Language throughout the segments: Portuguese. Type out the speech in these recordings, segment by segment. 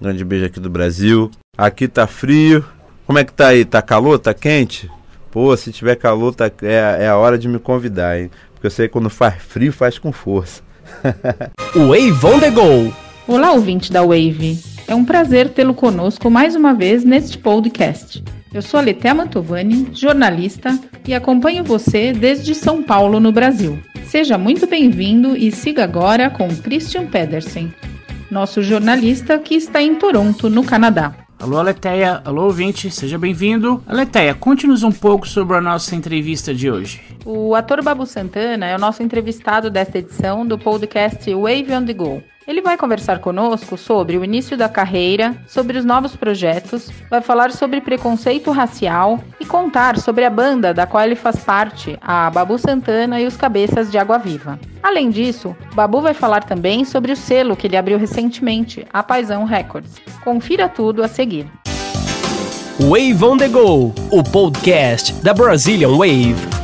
Grande beijo aqui do Brasil. Aqui tá frio. Como é que tá aí? Tá calor? Tá quente? Pô, se tiver calor, tá, é, é a hora de me convidar, hein? Porque eu sei que quando faz frio, faz com força. Wave on the go! Olá, ouvinte da Wave. É um prazer tê-lo conosco mais uma vez neste podcast. Eu sou a Mantovani, jornalista, e acompanho você desde São Paulo, no Brasil. Seja muito bem-vindo e siga agora com Christian Pedersen, nosso jornalista que está em Toronto, no Canadá. Alô, Aleteia. Alô, ouvinte. Seja bem-vindo. Aleteia, conte-nos um pouco sobre a nossa entrevista de hoje. O ator Babu Santana é o nosso entrevistado desta edição do podcast Wave on the Go. Ele vai conversar conosco sobre o início da carreira, sobre os novos projetos, vai falar sobre preconceito racial e contar sobre a banda da qual ele faz parte, a Babu Santana e os Cabeças de Água Viva. Além disso, Babu vai falar também sobre o selo que ele abriu recentemente, a Paisão Records. Confira tudo a seguir. Wave on the Go, o podcast da Brazilian Wave.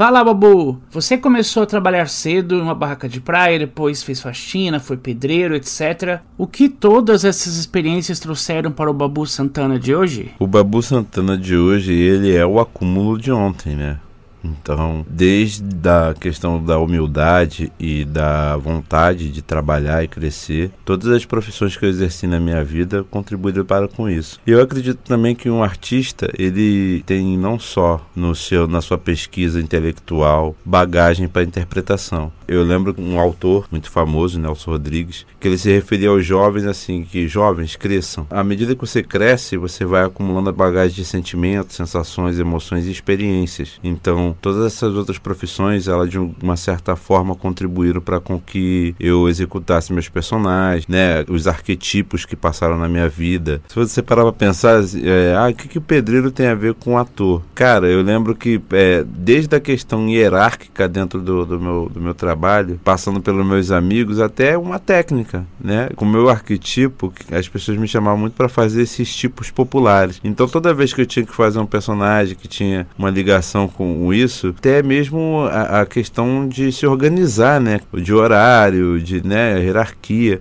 Fala, Babu! Você começou a trabalhar cedo em uma barraca de praia, depois fez faxina, foi pedreiro, etc. O que todas essas experiências trouxeram para o Babu Santana de hoje? O Babu Santana de hoje, ele é o acúmulo de ontem, né? Então, desde a questão da humildade e da vontade de trabalhar e crescer, todas as profissões que eu exerci na minha vida contribuíram para com isso. E eu acredito também que um artista, ele tem não só no seu na sua pesquisa intelectual bagagem para interpretação. Eu lembro um autor muito famoso, Nelson Rodrigues, que ele se referia aos jovens assim que jovens cresçam. À medida que você cresce, você vai acumulando a bagagem de sentimentos, sensações, emoções e experiências. Então, todas essas outras profissões, ela de uma certa forma contribuíram para com que eu executasse meus personagens, né? Os arquetipos que passaram na minha vida. Se você parar para pensar, é, ah, o que, que o pedreiro tem a ver com o ator? Cara, eu lembro que é, desde a questão hierárquica dentro do, do, meu, do meu trabalho, passando pelos meus amigos, até uma técnica, né? Com o meu arquetipo, as pessoas me chamavam muito para fazer esses tipos populares. Então, toda vez que eu tinha que fazer um personagem que tinha uma ligação com o isso, até mesmo a, a questão de se organizar, né? De horário, de né, hierarquia.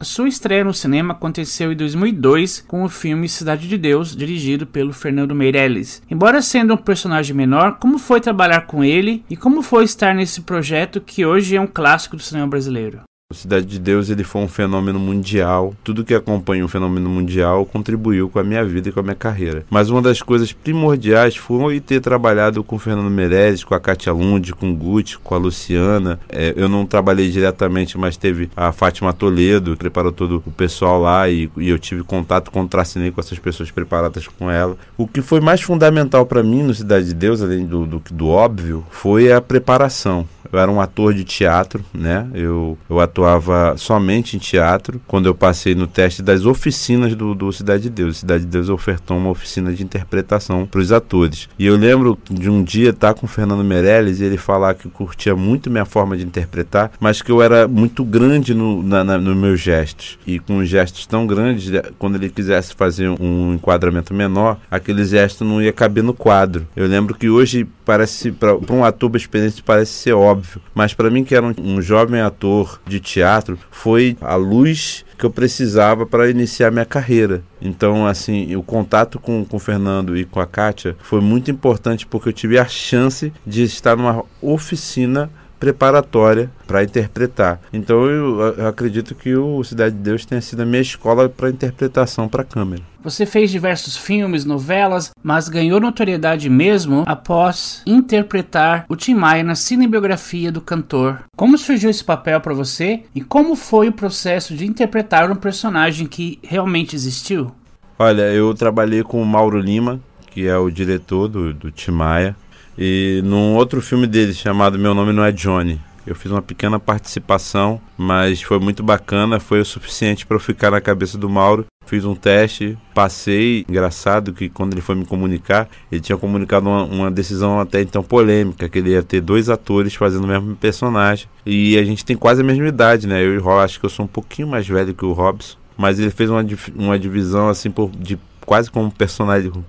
Sua estreia no cinema aconteceu em 2002 com o filme Cidade de Deus, dirigido pelo Fernando Meirelles. Embora sendo um personagem menor, como foi trabalhar com ele e como foi estar nesse projeto que hoje é um clássico do cinema brasileiro? O Cidade de Deus ele foi um fenômeno mundial. Tudo que acompanha um fenômeno mundial contribuiu com a minha vida e com a minha carreira. Mas uma das coisas primordiais foi ter trabalhado com o Fernando Meirelles, com a Katia Lund, com o Gucci, com a Luciana. É, eu não trabalhei diretamente, mas teve a Fátima Toledo, que preparou todo o pessoal lá e, e eu tive contato, contracinei com essas pessoas preparadas com ela. O que foi mais fundamental para mim no Cidade de Deus, além do, do, do óbvio, foi a preparação. Eu era um ator de teatro, né? Eu, eu atuava atuava somente em teatro, quando eu passei no teste das oficinas do, do Cidade de Deus. Cidade de Deus ofertou uma oficina de interpretação para os atores. E eu lembro de um dia estar tá com o Fernando Meirelles e ele falar que curtia muito minha forma de interpretar, mas que eu era muito grande no, na, na, nos meus gestos. E com gestos tão grandes, é, quando ele quisesse fazer um enquadramento menor, aquele gesto não ia caber no quadro. Eu lembro que hoje parece, para um ator experiente, parece ser óbvio, mas para mim, que era um, um jovem ator de teatro foi a luz que eu precisava para iniciar minha carreira. Então, assim, o contato com, com o Fernando e com a Kátia foi muito importante porque eu tive a chance de estar numa oficina preparatória para interpretar. Então eu, eu, acredito que o Cidade de Deus tenha sido a minha escola para interpretação para câmera. Você fez diversos filmes, novelas, mas ganhou notoriedade mesmo após interpretar o Tim Maia na cinebiografia do cantor. Como surgiu esse papel para você e como foi o processo de interpretar um personagem que realmente existiu? Olha, eu trabalhei com o Mauro Lima, que é o diretor do, do Tim Maia, e num outro filme dele chamado Meu Nome Não É Johnny. Eu fiz uma pequena participação, mas foi muito bacana, foi o suficiente para eu ficar na cabeça do Mauro. Fiz um teste, passei. Engraçado que quando ele foi me comunicar, ele tinha comunicado uma, uma, decisão até então polêmica, que ele ia ter dois atores fazendo o mesmo personagem. E a gente tem quase a mesma idade, né? Eu e o Rob, acho que eu sou um pouquinho mais velho que o Robson. Mas ele fez uma, uma divisão assim por, de quase como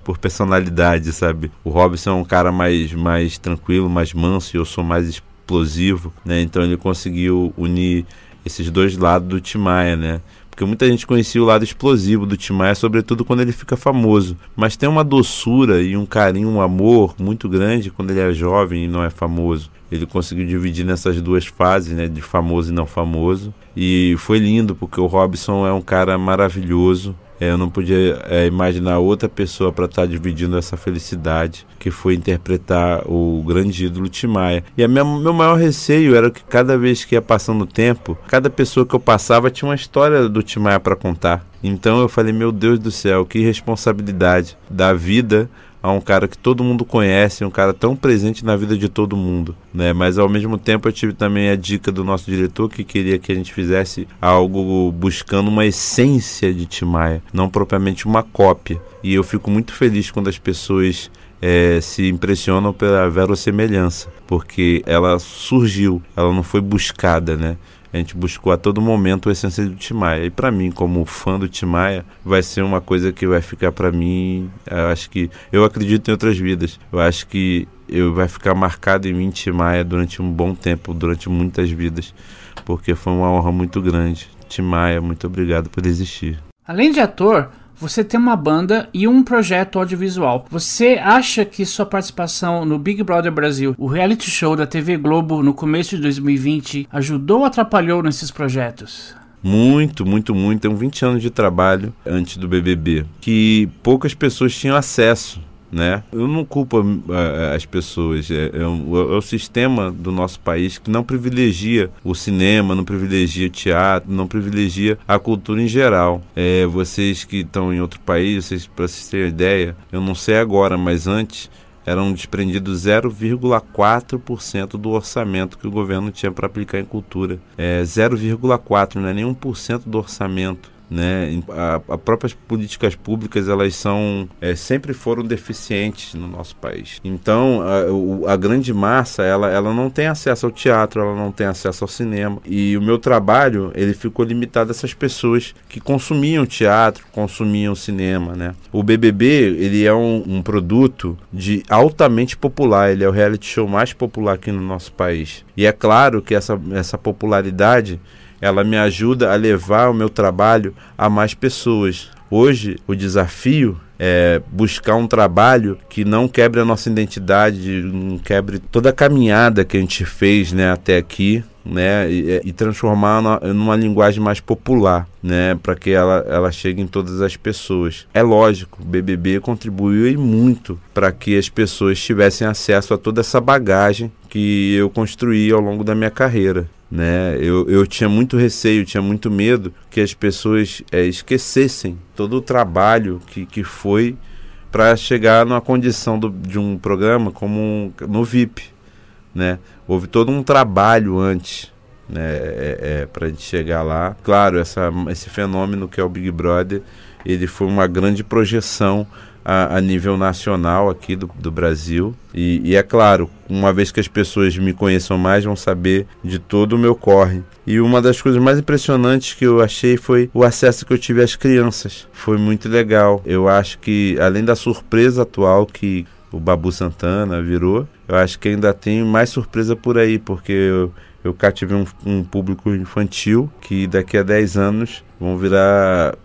por personalidade, sabe? O Robson é um cara mais, mais tranquilo, mais manso, e eu sou mais explosivo, né? Então ele conseguiu unir esses dois lados do Timaya, né? Porque muita gente conhecia o lado explosivo do Timaya, sobretudo quando ele fica famoso. Mas tem uma doçura e um carinho, um amor muito grande quando ele é jovem e não é famoso. Ele conseguiu dividir nessas duas fases, né, de famoso e não famoso. E foi lindo, porque o Robson é um cara maravilhoso, é, eu não podia é, imaginar outra pessoa para estar tá dividindo essa felicidade, que foi interpretar o grande ídolo Timaya. E a minha, meu maior receio era que cada vez que ia passando o tempo, cada pessoa que eu passava tinha uma história do Timaya para contar. Então eu falei, meu Deus do céu, que responsabilidade da vida a um cara que todo mundo conhece, um cara tão presente na vida de todo mundo, né? Mas ao mesmo tempo eu tive também a dica do nosso diretor que queria que a gente fizesse algo buscando uma essência de Timaya, não propriamente uma cópia. E eu fico muito feliz quando as pessoas é, se impressionam pela verossemelhança, porque ela surgiu, ela não foi buscada, né? A gente buscou a todo momento a essência do Timaya. E para mim, como fã do Timaya, vai ser uma coisa que vai ficar para mim. Eu acho que eu acredito em outras vidas. Eu acho que eu vai ficar marcado em mim Timaya durante um bom tempo, durante muitas vidas, porque foi uma honra muito grande. Timaya, muito obrigado por existir. Além de ator, você tem uma banda e um projeto audiovisual. Você acha que sua participação no Big Brother Brasil, o reality show da TV Globo no começo de 2020, ajudou ou atrapalhou nesses projetos? muito, muito, muito. Tem 20 anos de trabalho antes do BBB, que poucas pessoas tinham acesso né? Eu não culpo hum, as pessoas, é, é, o, é, é, o sistema do nosso país que não privilegia o cinema, não privilegia o teatro, não privilegia a cultura em geral. É, vocês que estão em outro país, vocês para vocês terem ideia, eu não sei agora, mas antes eram desprendidos 0,4% do orçamento que o governo tinha para aplicar em cultura. É 0,4%, não é nem 1% do orçamento né? As próprias políticas públicas elas são é, sempre foram deficientes no nosso país. Então a, o, a, grande massa ela, ela não tem acesso ao teatro, ela não tem acesso ao cinema e o meu trabalho ele ficou limitado a essas pessoas que consumiam teatro, consumiam cinema, né? O BBB ele é um, um produto de altamente popular, ele é o reality show mais popular aqui no nosso país e é claro que essa essa popularidade ela me ajuda a levar o meu trabalho a mais pessoas. Hoje, o desafio é buscar um trabalho que não quebre a nossa identidade, não quebre toda a caminhada que a gente fez né, até aqui, né, e, é, e transformar na, numa linguagem mais popular, né, para que ela, ela chegue em todas as pessoas. É lógico, o BBB contribuiu muito para que as pessoas tivessem acesso a toda essa bagagem que eu construí ao longo da minha carreira né? Eu, eu tinha muito receio, tinha muito medo que as pessoas é, esquecessem todo o trabalho que, que foi para chegar numa condição do, de um programa como um, no VIP, né? Houve todo um trabalho antes, né? É, é, é para a gente chegar lá. Claro, essa, esse fenômeno que é o Big Brother, ele foi uma grande projeção a, a nível nacional aqui do, do Brasil. E, e, é claro, uma vez que as pessoas me conheçam mais, vão saber de todo o meu corre. E uma das coisas mais impressionantes que eu achei foi o acesso que eu tive às crianças. Foi muito legal. Eu acho que, além da surpresa atual que o Babu Santana virou, eu acho que ainda tem mais surpresa por aí, porque eu, eu cativei um, um público infantil que daqui a 10 anos vão virar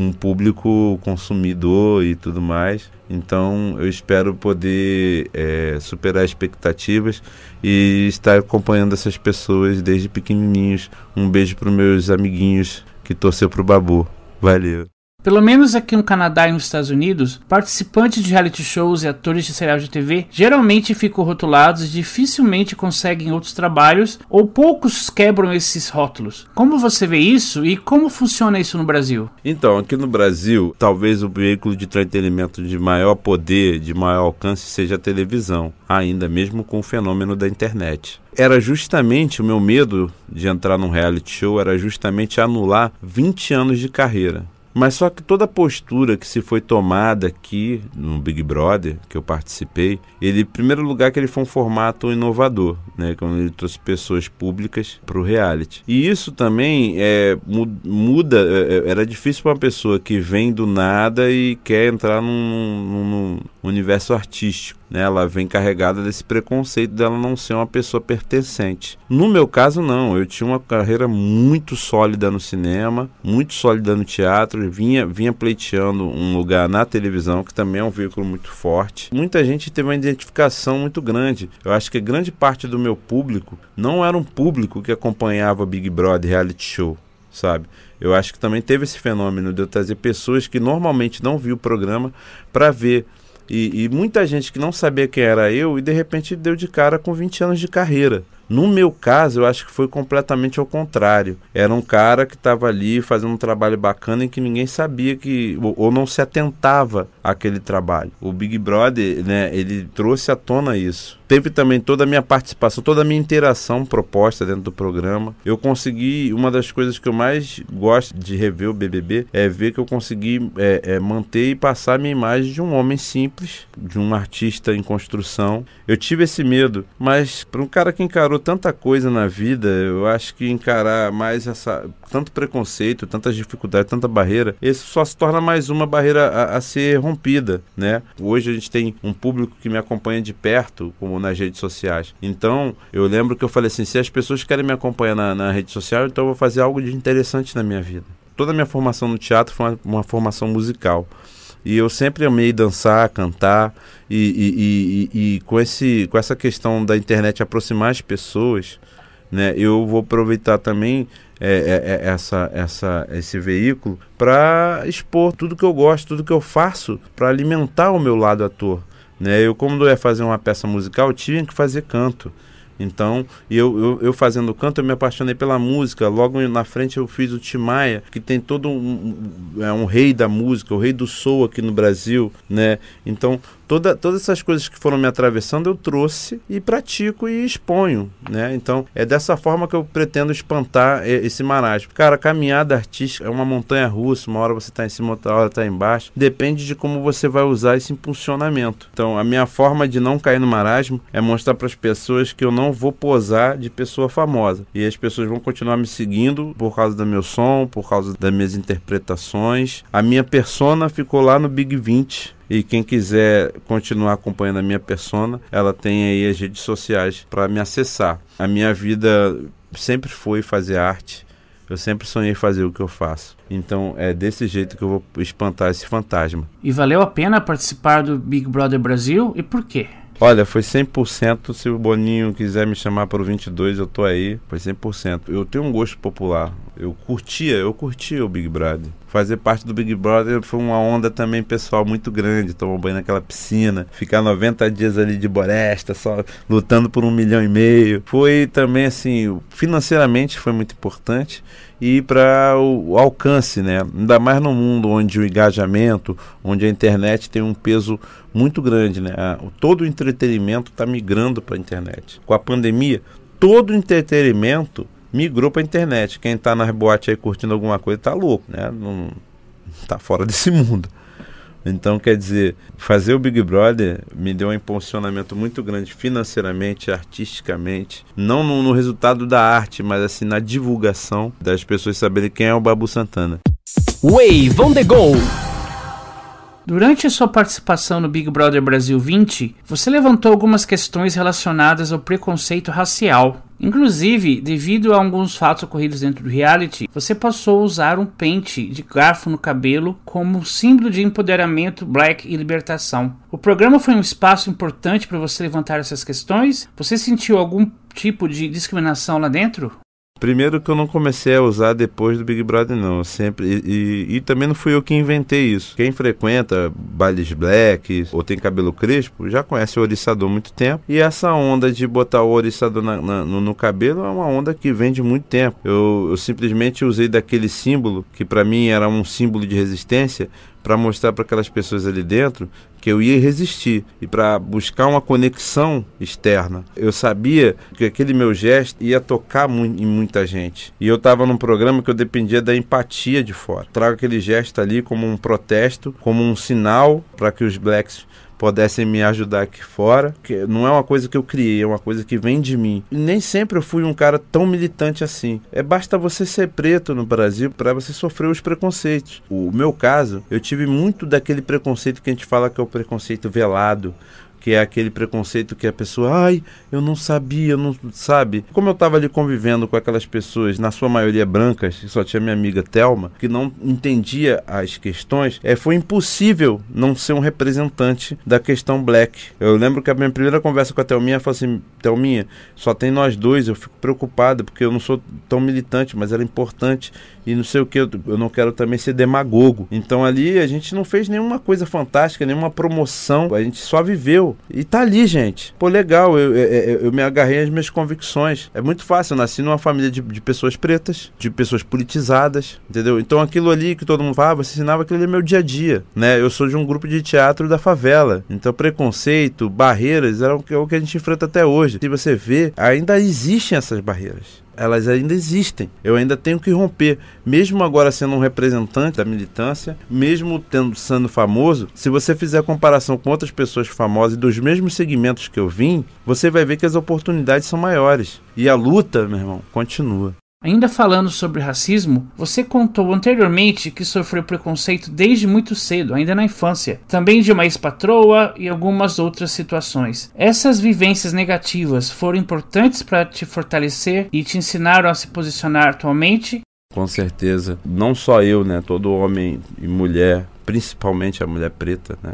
um público consumidor e tudo mais. Então eu espero poder é, superar expectativas e estar acompanhando essas pessoas desde pequenininhos. Um beijo para os meus amiguinhos que torceu para o Babu. Valeu! Pelo menos aqui no Canadá e nos Estados Unidos, participantes de reality shows e atores de serial de TV geralmente ficam rotulados e dificilmente conseguem outros trabalhos ou poucos quebram esses rótulos. Como você vê isso e como funciona isso no Brasil? Então, aqui no Brasil, talvez o veículo de entretenimento de maior poder, de maior alcance seja a televisão, ainda mesmo com o fenômeno da internet era justamente o meu medo de entrar num reality show era justamente anular 20 anos de carreira. Mas só que toda a postura que se foi tomada aqui no Big Brother, que eu participei, ele, em primeiro lugar, que ele foi um formato inovador, né? Quando ele trouxe pessoas públicas para o reality. E isso também é, muda, é, é, era difícil para uma pessoa que vem do nada e quer entrar num, num, num universo artístico. Né? Ela vem carregada desse preconceito dela não ser uma pessoa pertencente. No meu caso, não. Eu tinha uma carreira muito sólida no cinema, muito sólida no teatro, vinha, vinha pleiteando um lugar na televisão, que também é um veículo muito forte. Muita gente teve uma identificação muito grande. Eu acho que grande parte do meu público não era um público que acompanhava Big Brother reality show sabe? Eu acho que também teve esse fenômeno de eu trazer pessoas que normalmente não viu o programa para ver e, e, muita gente que não sabia quem era eu e de repente deu de cara com 20 anos de carreira. No meu caso, eu acho que foi completamente ao contrário. Era um cara que estava ali fazendo um trabalho bacana em que ninguém sabia que ou, ou não se atentava àquele trabalho. O Big Brother, né, ele trouxe à tona isso. Teve também toda a minha participação, toda a minha interação proposta dentro do programa. Eu consegui, uma das coisas que eu mais gosto de rever o BBB é ver que eu consegui é, é, manter e passar a minha imagem de um homem simples, de um artista em construção. Eu tive esse medo, mas para um cara que encarou tanta coisa na vida, eu acho que encarar mais essa tanto preconceito, tantas dificuldades, tanta barreira, isso só se torna mais uma barreira a, a, ser rompida, né? Hoje a gente tem um público que me acompanha de perto, como nas redes sociais. Então, eu lembro que eu falei assim, se as pessoas querem me acompanhar na, na rede social, então eu vou fazer algo de interessante na minha vida. Toda a minha formação no teatro foi uma, uma formação musical. E eu sempre amei dançar, cantar e, e, e, e com, esse, com essa questão da internet aproximar as pessoas, né? Eu vou aproveitar também é, é, é essa, essa, esse veículo para expor tudo que eu gosto, tudo que eu faço, para alimentar o meu lado ator. Né? Eu, como eu ia fazer uma peça musical, tinha que fazer canto. Então, eu, eu, eu, fazendo canto, eu me apaixonei pela música. Logo na frente eu fiz o Timaya, que tem todo um, é um rei da música, o rei do soul aqui no Brasil, né? Então, toda, todas essas coisas que foram me atravessando eu trouxe e pratico e exponho, né? Então é dessa forma que eu pretendo espantar esse marasmo. Cara, caminhada artística é uma montanha russa, uma hora você está em cima, outra hora está embaixo. Depende de como você vai usar esse impulsionamento. Então a minha forma de não cair no marasmo é mostrar para as pessoas que eu não vou posar de pessoa famosa e as pessoas vão continuar me seguindo por causa do meu som, por causa das minhas interpretações. A minha persona ficou lá no Big 20 e quem quiser continuar acompanhando a minha persona, ela tem aí as redes sociais para me acessar. A minha vida sempre foi fazer arte. Eu sempre sonhei fazer o que eu faço. Então é desse jeito que eu vou espantar esse fantasma. E valeu a pena participar do Big Brother Brasil e por quê? Olha, foi 100%. Se o Boninho quiser me chamar para o 22, eu tô aí. Foi 100%. Eu tenho um gosto popular. Eu curtia, eu curtia o Big Brother. Fazer parte do Big Brother foi uma onda também pessoal muito grande. Tomar banho naquela piscina, ficar 90 dias ali de boresta, só lutando por um milhão e meio. Foi também assim, financeiramente foi muito importante e para o, alcance, né? Ainda mais no mundo onde o engajamento, onde a internet tem um peso muito grande, né? Ah, todo o entretenimento está migrando para a internet. Com a pandemia, todo o entretenimento migrou para a internet. Quem está nas boates aí curtindo alguma coisa está louco, né? Não está fora desse mundo. Então, quer dizer, fazer o Big Brother me deu um impulsionamento muito grande financeiramente, artisticamente, não no, no resultado da arte, mas assim na divulgação das pessoas saberem quem é o Babu Santana. Wave on the go! Durante a sua participação no Big Brother Brasil 20, você levantou algumas questões relacionadas ao preconceito racial. Inclusive, devido a alguns fatos ocorridos dentro do reality, você passou a usar um pente de garfo no cabelo como símbolo de empoderamento black e libertação. O programa foi um espaço importante para você levantar essas questões? Você sentiu algum tipo de discriminação lá dentro? Primeiro que eu não comecei a usar depois do Big Brother, não. Eu sempre e, e, e, também não fui eu que inventei isso. Quem frequenta bailes black ou tem cabelo crespo já conhece o oriçador há muito tempo. E essa onda de botar o oriçador na, na, no, no, cabelo é uma onda que vem de muito tempo. Eu, eu simplesmente usei daquele símbolo que para mim era um símbolo de resistência para mostrar para aquelas pessoas ali dentro que eu ia resistir e para buscar uma conexão externa. Eu sabia que aquele meu gesto ia tocar mu em muita gente. E eu estava num programa que eu dependia da empatia de fora. Trago aquele gesto ali como um protesto, como um sinal para que os blacks pudessem me ajudar aqui fora. Que não é uma coisa que eu criei, é uma coisa que vem de mim. E nem sempre eu fui um cara tão militante assim. É basta você ser preto no Brasil para você sofrer os preconceitos. O meu caso, eu tive muito daquele preconceito que a gente fala que é o preconceito velado, que é aquele preconceito que a pessoa, ai, eu não sabia, eu não sabe. Como eu estava ali convivendo com aquelas pessoas, na sua maioria brancas, só tinha minha amiga Telma, que não entendia as questões, é, foi impossível não ser um representante da questão black. Eu lembro que a minha primeira conversa com a Thelminha foi assim, Thelminha, só tem nós dois, eu fico preocupado porque eu não sou tão militante, mas era é importante e não sei o que, eu não quero também ser demagogo. Então ali a gente não fez nenhuma coisa fantástica, nenhuma promoção, a gente só viveu e tá ali, gente. Pô, legal, eu, eu, eu me agarrei às minhas convicções. É muito fácil, eu nasci numa família de, de pessoas pretas, de pessoas politizadas, entendeu? Então aquilo ali que todo mundo fala, você ensinava aquilo ali é meu dia a dia, né? Eu sou de um grupo de teatro da favela, então preconceito, barreiras, era é o que, é o que a gente enfrenta até hoje. Se você vê, ainda existem essas barreiras elas ainda existem. Eu ainda tenho que romper. Mesmo agora sendo um representante da militância, mesmo tendo, sendo famoso, se você fizer comparação com outras pessoas famosas dos mesmos segmentos que eu vim, você vai ver que as oportunidades são maiores. E a luta, meu irmão, continua. Ainda falando sobre racismo, você contou anteriormente que sofreu preconceito desde muito cedo, ainda na infância, também de uma ex-patroa e algumas outras situações. Essas vivências negativas foram importantes para te fortalecer e te ensinaram a se posicionar atualmente? Com certeza, não só eu, né, todo homem e mulher, principalmente a mulher preta, né?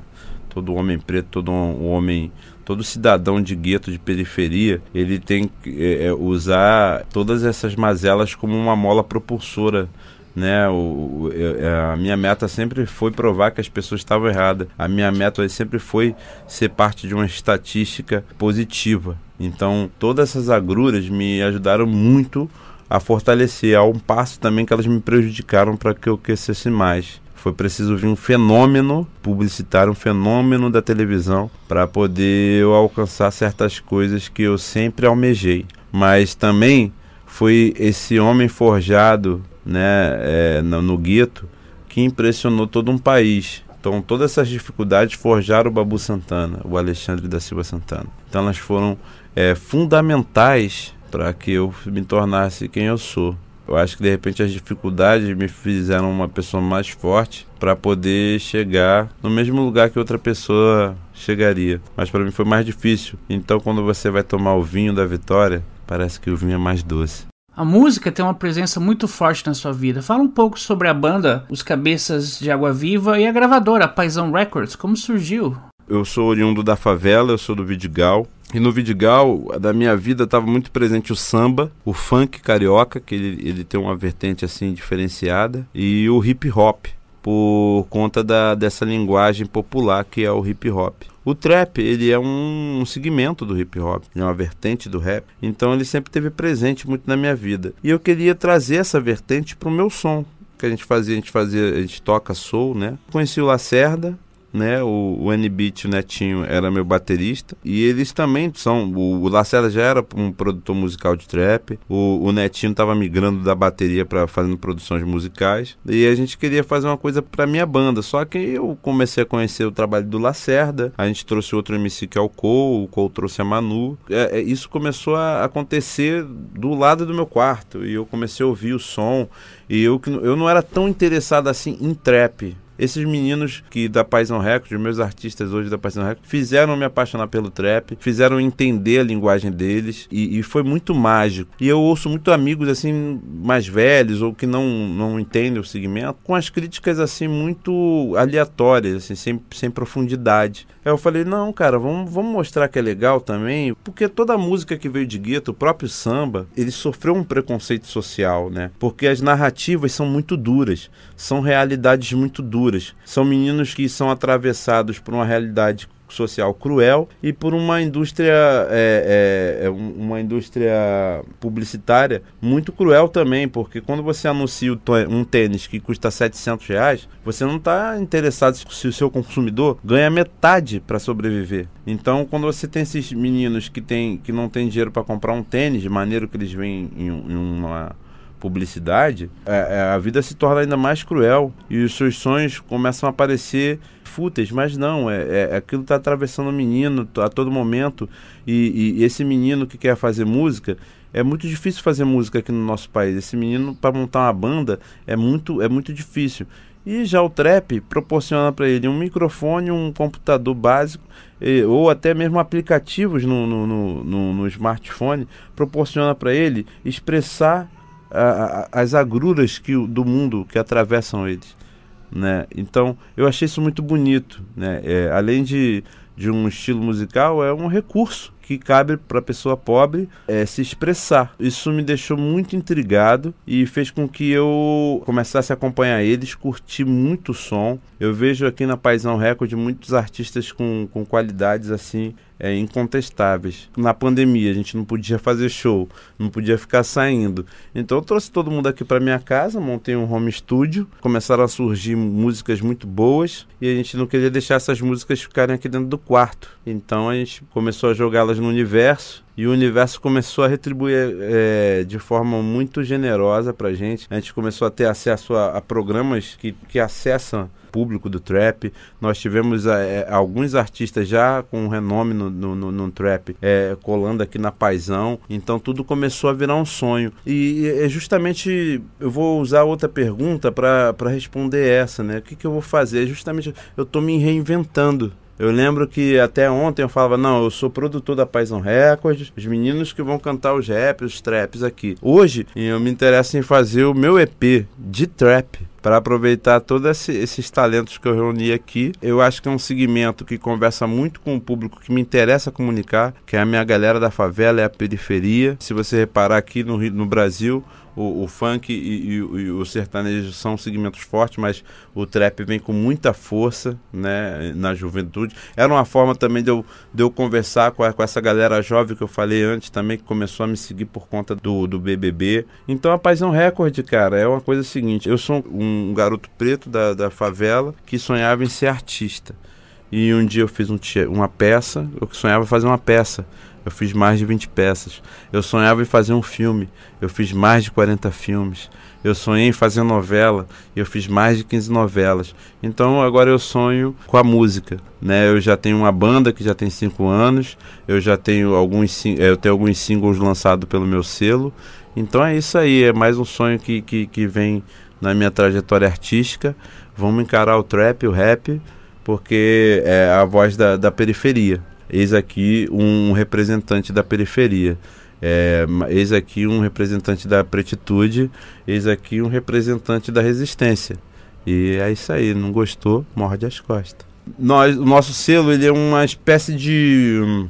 Todo homem preto, todo homem todo cidadão de gueto, de periferia, ele tem que é, é, usar todas essas mazelas como uma mola propulsora né? O, é, é, a minha meta sempre foi provar que as pessoas estavam erradas. A minha meta sempre foi ser parte de uma estatística positiva. Então, todas essas agruras me ajudaram muito a fortalecer. Há um passo também que elas me prejudicaram para que eu crescesse mais. Foi preciso vir um fenômeno publicitário, um fenômeno da televisão, para poder eu alcançar certas coisas que eu sempre almejei. Mas também foi esse homem forjado né, é, no, no gueto que impressionou todo um país. Então, todas essas dificuldades forjaram o Babu Santana, o Alexandre da Silva Santana. Então, elas foram é, fundamentais para que eu me tornasse quem eu sou. Eu acho que de repente as dificuldades me fizeram uma pessoa mais forte para poder chegar no mesmo lugar que outra pessoa chegaria. Mas para mim foi mais difícil. Então quando você vai tomar o vinho da vitória, parece que o vinho é mais doce. A música tem uma presença muito forte na sua vida. Fala um pouco sobre a banda Os Cabeças de Água Viva e a gravadora Paisão Records. Como surgiu? Eu sou oriundo da favela, eu sou do Vidigal. E no Vidigal, da minha vida, estava muito presente o samba, o funk carioca, que ele, ele tem uma vertente assim diferenciada, e o hip hop, por conta da, dessa linguagem popular que é o hip hop. O trap, ele é um, um segmento do hip hop, é uma vertente do rap, então ele sempre teve presente muito na minha vida. E eu queria trazer essa vertente para o meu som, que a gente fazia, a gente fazia, a gente toca soul, né? Conheci o Lacerda, né? O, o N-Beat, o Netinho, era meu baterista. E eles também são. O, o Lacerda já era um produtor musical de trap. O, o Netinho estava migrando da bateria para fazendo produções musicais. E a gente queria fazer uma coisa para minha banda. Só que eu comecei a conhecer o trabalho do Lacerda. A gente trouxe outro MC que é o Cole. O Cole trouxe a Manu. É, é, isso começou a acontecer do lado do meu quarto. E eu comecei a ouvir o som. E eu, eu não era tão interessado assim em trap esses meninos que da Paisão Records, meus artistas hoje da Paisão Records, fizeram me apaixonar pelo trap, fizeram entender a linguagem deles e, e, foi muito mágico. E eu ouço muito amigos assim mais velhos ou que não, não entendem o segmento com as críticas assim muito aleatórias, assim, sem, sem profundidade. Aí eu falei, não, cara, vamos, vamos mostrar que é legal também, porque toda a música que veio de gueto, o próprio samba, ele sofreu um preconceito social, né? Porque as narrativas são muito duras, são realidades muito duras. São meninos que são atravessados por uma realidade social cruel e por uma indústria, é, é, é uma indústria publicitária muito cruel também, porque quando você anuncia um tênis que custa 700 reais, você não está interessado se o seu consumidor ganha metade para sobreviver. Então, quando você tem esses meninos que, tem, que não tem dinheiro para comprar um tênis, de maneira que eles vêm em, em uma publicidade, a, é, é, a vida se torna ainda mais cruel e os seus sonhos começam a parecer fúteis, mas não, é, é, é aquilo está atravessando o menino a todo momento e, e esse menino que quer fazer música é muito difícil fazer música aqui no nosso país. Esse menino para montar uma banda é muito é muito difícil. E já o trap proporciona para ele um microfone, um computador básico e, ou até mesmo aplicativos no, no, no, no, no smartphone proporciona para ele expressar a, as agruras que, do mundo que atravessam eles. Né? Então eu achei isso muito bonito, né? É, além de, de um estilo musical, é um recurso que cabe para a pessoa pobre é, se expressar. Isso me deixou muito intrigado e fez com que eu começasse a acompanhar eles, curti muito o som. Eu vejo aqui na Paisão Record muitos artistas com, com qualidades assim é, incontestáveis. Na pandemia, a gente não podia fazer show, não podia ficar saindo. Então eu trouxe todo mundo aqui para minha casa, montei um home studio, começaram a surgir músicas muito boas e a gente não queria deixar essas músicas ficarem aqui dentro do quarto. Então a gente começou a jogá-las no universo e o universo começou a retribuir é, de forma muito generosa pra gente. A gente começou a ter acesso a, a programas que, que acessam público do trap. Nós tivemos é, alguns artistas já com renome no, no, no, no trap é, colando aqui na Paisão. Então tudo começou a virar um sonho. E é justamente eu vou usar outra pergunta para responder essa, né? O que, que eu vou fazer? É justamente eu tô me reinventando eu lembro que até ontem eu falava, não, eu sou produtor da Paisão Records, os meninos que vão cantar os raps, os traps aqui. Hoje, eu me interesso em fazer o meu EP de trap para aproveitar todos esses talentos que eu reuni aqui. Eu acho que é um segmento que conversa muito com o público que me interessa comunicar, que é a minha galera da favela, é a periferia. Se você reparar aqui no, no Brasil, o, o funk e, e, e, o sertanejo são segmentos fortes, mas o trap vem com muita força né, na juventude. Era uma forma também de eu, de eu conversar com, a, com essa galera jovem que eu falei antes também, que começou a me seguir por conta do, do BBB. Então a Paisão é recorde, cara, é uma coisa seguinte: eu sou um garoto preto da, da favela que sonhava em ser artista. E um dia eu fiz um, uma peça, eu sonhava fazer uma peça eu fiz mais de 20 peças. Eu sonhava em fazer um filme, eu fiz mais de 40 filmes. Eu sonhei em fazer novela, eu fiz mais de 15 novelas. Então agora eu sonho com a música, né? Eu já tenho uma banda que já tem 5 anos, eu já tenho alguns eh, eu tenho alguns singles lançados pelo meu selo. Então é isso aí, é mais um sonho que, que, que vem na minha trajetória artística. Vamos encarar o trap, o rap, porque é a voz da, da periferia eis aqui um representante da periferia. É, eis aqui um representante da pretitude, eis aqui um representante da resistência. E é isso aí, não gostou, morde as costas. Nós, o nosso selo ele é uma espécie de hum,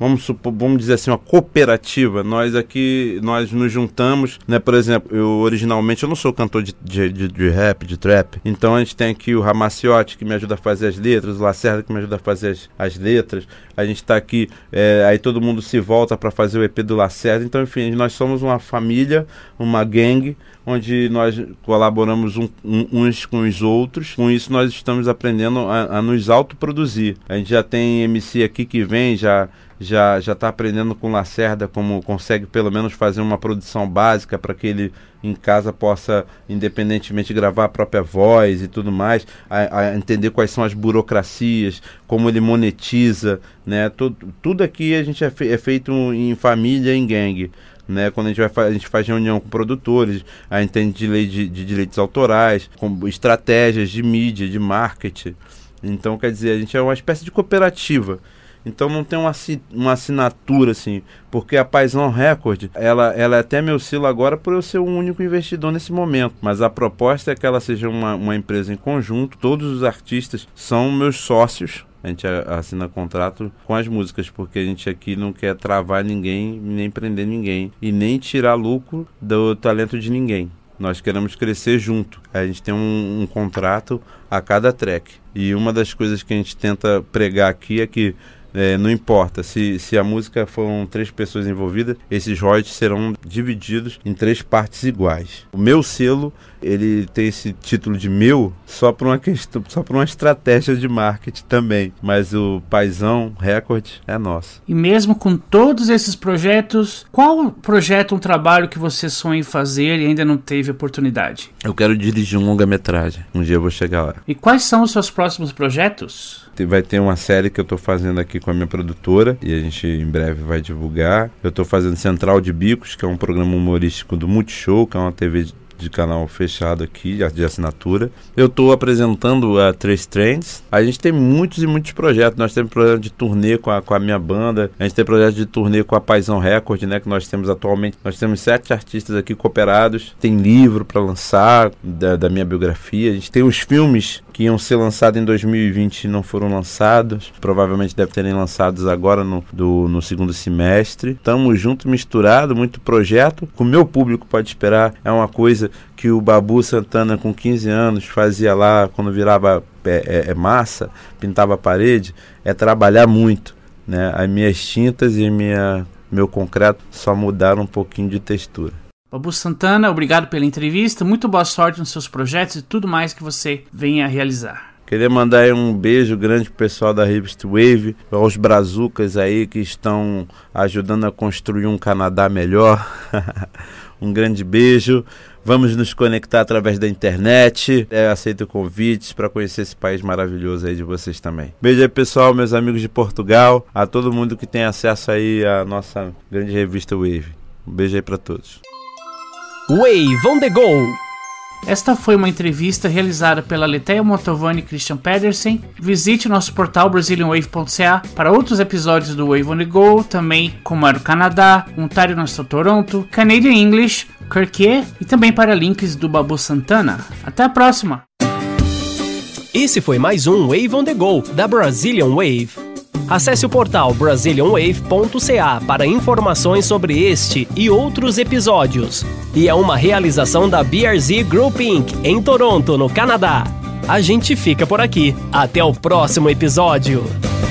vamos supor, vamos dizer assim, uma cooperativa. Nós aqui, nós nos juntamos, né? Por exemplo, eu originalmente eu não sou cantor de, de, de, de rap, de trap. Então a gente tem aqui o Ramaciotti que me ajuda a fazer as letras, o Lacerda que me ajuda a fazer as, as letras. A gente está aqui, é, aí todo mundo se volta para fazer o EP do Lacerda. Então, enfim, nós somos uma família, uma gangue, onde nós colaboramos um, um, uns com os outros. Com isso, nós estamos aprendendo a, a nos autoproduzir. A gente já tem MC aqui que vem, já já já está aprendendo com Lacerda como consegue pelo menos fazer uma produção básica para que ele em casa possa independentemente gravar a própria voz e tudo mais, a, a entender quais são as burocracias, como ele monetiza, né? Tudo, tudo aqui a gente é, fe, é feito em família, em gangue. Né, quando a gente, vai, a gente faz reunião com produtores, a gente entende de lei de, de direitos autorais, com estratégias de mídia, de marketing. Então, quer dizer, a gente é uma espécie de cooperativa então não tem uma, uma assinatura assim, porque a Paisão Record, ela, ela é até me oscila agora por eu ser o único investidor nesse momento, mas a proposta é que ela seja uma, uma empresa em conjunto, todos os artistas são meus sócios, a gente assina contrato com as músicas, porque a gente aqui não quer travar ninguém, nem prender ninguém, e nem tirar lucro do talento de ninguém. Nós queremos crescer junto. A gente tem um, um contrato a cada track. E uma das coisas que a gente tenta pregar aqui é que é, não importa, se, se a música foram três pessoas envolvidas, esses royalties serão divididos em três partes iguais. O meu selo, ele tem esse título de meu só por uma questão, só por uma estratégia de marketing também, mas o Paisão Record é nosso. E mesmo com todos esses projetos, qual projeto, um trabalho que você sonha em fazer e ainda não teve oportunidade? Eu quero dirigir um longa-metragem. Um dia eu vou chegar lá. E quais são os seus próximos projetos? Vai ter uma série que eu estou fazendo aqui com a minha produtora e a gente em breve vai divulgar. Eu estou fazendo Central de Bicos, que é um programa humorístico do Multishow, que é uma TV de canal fechado aqui, de assinatura. Eu estou apresentando a Três Trends. A gente tem muitos e muitos projetos. Nós temos projeto de turnê com a, com a minha banda, a gente tem projeto de turnê com a Paisão Record, né? Que nós temos atualmente. Nós temos sete artistas aqui cooperados. Tem livro para lançar da, da minha biografia. A gente tem os filmes que iam ser lançados em 2020 e não foram lançados. Provavelmente devem terem lançados agora no, do, no segundo semestre. estamos junto, misturado, muito projeto. O meu público pode esperar. É uma coisa que o Babu Santana, com 15 anos, fazia lá quando virava é, é, é massa, pintava a parede, é trabalhar muito. Né? As minhas tintas e minha, meu concreto só mudaram um pouquinho de textura. Babu Santana, obrigado pela entrevista, muito boa sorte nos seus projetos e tudo mais que você venha a realizar. Queria mandar aí um beijo grande pro pessoal da Revista Wave, aos brazucas aí que estão ajudando a construir um Canadá melhor. um grande beijo. Vamos nos conectar através da internet. Eu é, aceito convites para conhecer esse país maravilhoso aí de vocês também. Beijo aí, pessoal, meus amigos de Portugal, a todo mundo que tem acesso aí à nossa grande revista Wave. Um beijo aí para todos. Wave on the Go! Esta foi uma entrevista realizada pela Leteia Motovani e Christian Pedersen. Visite o nosso portal brazilianwave.ca para outros episódios do Wave on the Go, também como era o Canadá, Ontário Nosso Toronto, Canadian English, Kirkie e também para links do Babu Santana. Até a próxima! Esse foi mais um Wave on the Go da Brazilian Wave. Acesse o portal brazilianwave.ca para informações sobre este e outros episódios. E é uma realização da BRZ Group Inc. em Toronto, no Canadá. A gente fica por aqui. Até o próximo episódio.